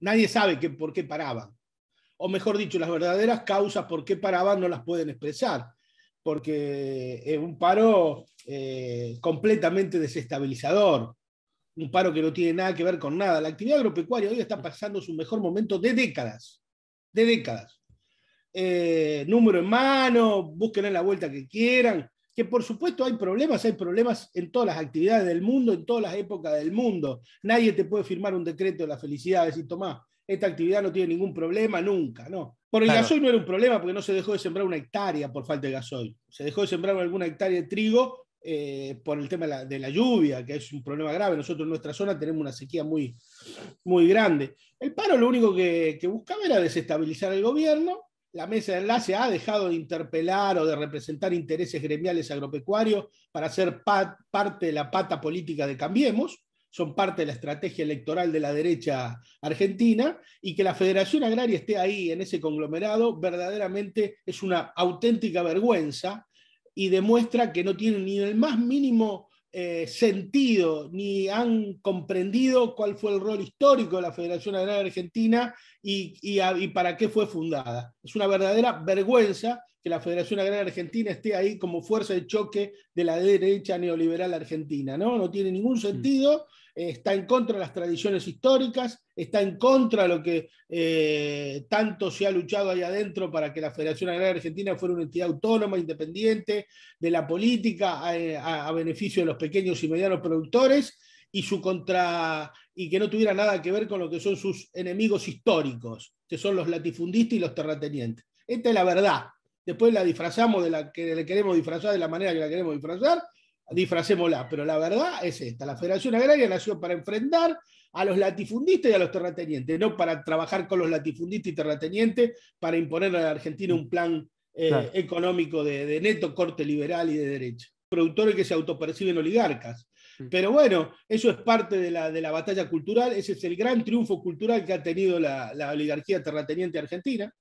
Nadie sabe que, por qué paraban. O mejor dicho, las verdaderas causas por qué paraban no las pueden expresar, porque es un paro eh, completamente desestabilizador, un paro que no tiene nada que ver con nada. La actividad agropecuaria hoy está pasando su mejor momento de décadas, de décadas. Eh, número en mano, busquen en la vuelta que quieran, que por supuesto hay problemas, hay problemas en todas las actividades del mundo, en todas las épocas del mundo. Nadie te puede firmar un decreto de la felicidad, decir, Tomás, esta actividad no tiene ningún problema nunca, ¿no? Por el gasoil no era un problema porque no se dejó de sembrar una hectárea por falta de gasoil. Se dejó de sembrar alguna hectárea de trigo eh, por el tema de la, lluvia, que es un problema grave. Nosotros en nuestra zona tenemos una sequía muy, muy grande. El paro lo único que, que buscaba era desestabilizar el gobierno la mesa de enlace ha dejado de interpelar o de representar intereses gremiales agropecuarios para ser parte de la pata política de Cambiemos, son parte de la estrategia electoral de la derecha argentina, y que la Federación Agraria esté ahí en ese conglomerado verdaderamente es una auténtica vergüenza y demuestra que no tiene ni el más mínimo eh, sentido ni han comprendido cuál fue el rol histórico de la Federación Agraria Argentina y para qué fue fundada. Es una verdadera vergüenza que la Federación Agraria Argentina esté ahí como fuerza de choque de la derecha neoliberal argentina, ¿no? No tiene ningún mm. sentido, eh, está en contra de las tradiciones históricas, está en contra de lo que eh, tanto se ha luchado ahí adentro para que la Federación Agraria Argentina fuera una entidad autónoma, independiente de la política a, beneficio de los pequeños y medianos productores y su contra y que no tuviera nada que ver con lo que son sus enemigos históricos, que son los latifundistas y los terratenientes. Esta es la verdad después la disfrazamos de la que le queremos disfrazar, de la manera que la queremos disfrazar, disfracémosla. Pero la verdad es esta, la Federación Agraria nació para enfrentar a los latifundistas y a los terratenientes, no para trabajar con los latifundistas y terratenientes para imponer a la Argentina un plan eh, económico de, neto corte liberal y de derecha. Productores que se autoperciben oligarcas. Mm. Pero bueno, eso es parte de la, batalla cultural, ese es el gran triunfo cultural que ha tenido la oligarquía terrateniente argentina.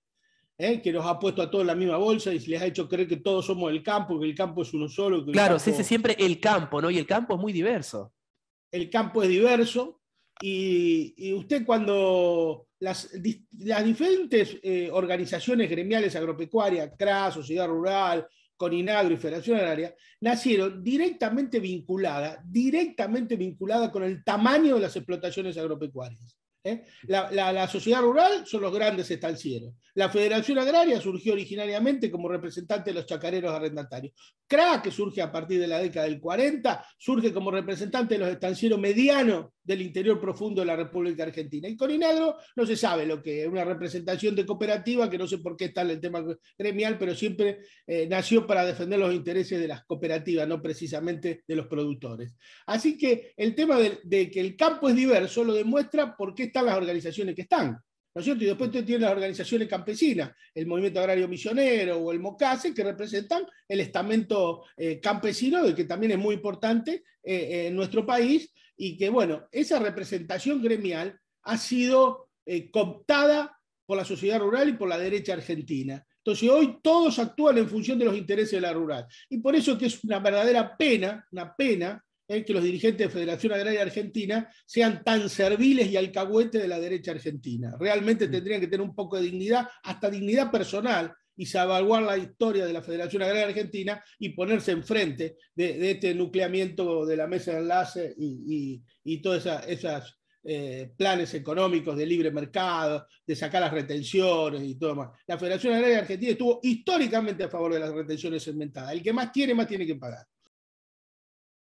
¿eh? que nos ha puesto a todos en la misma bolsa y se les ha hecho creer que todos somos el campo, que el campo es uno solo. claro, se siempre el campo, ¿no? Y el campo es muy diverso. El campo es diverso y, usted cuando las, diferentes eh, organizaciones gremiales agropecuarias, Cras Sociedad Rural, Coninagro y Federación Agraria, nacieron directamente vinculadas, directamente vinculadas con el tamaño de las explotaciones agropecuarias. ¿eh? La, sociedad rural son los grandes estancieros La Federación Agraria surgió originariamente como representante de los chacareros arrendatarios. CRA, que surge a partir de la década del 40, surge como representante de los estancieros medianos del interior profundo de la República Argentina. Y Corinagro no se sabe lo que es, una representación de cooperativa, que no sé por qué está en el tema gremial, pero siempre eh, nació para defender los intereses de las cooperativas, no precisamente de los productores. Así que el tema de, de que el campo es diverso lo demuestra por qué están las organizaciones que están. Y después tienen las organizaciones campesinas, el Movimiento Agrario Misionero o el MOCASE, que representan el estamento eh, campesino, que también es muy importante eh, eh, en nuestro país, y que, bueno, esa representación gremial ha sido cooptada por la sociedad rural y por la derecha argentina. Entonces hoy todos actúan en función de los intereses de la rural. Y por eso que es una verdadera pena, una pena es que los dirigentes de Federación Agraria Argentina sean tan serviles y alcahuete de la derecha argentina. Realmente mm. tendrían que tener un poco de dignidad, hasta dignidad personal, y salvaguardar la historia de la Federación Agraria Argentina y ponerse enfrente de, de este nucleamiento de la mesa de enlace y, todos esos eh, planes económicos de libre mercado, de sacar las retenciones y todo más. La Federación Agraria Argentina estuvo históricamente a favor de las retenciones segmentadas. El que más tiene, más tiene que pagar.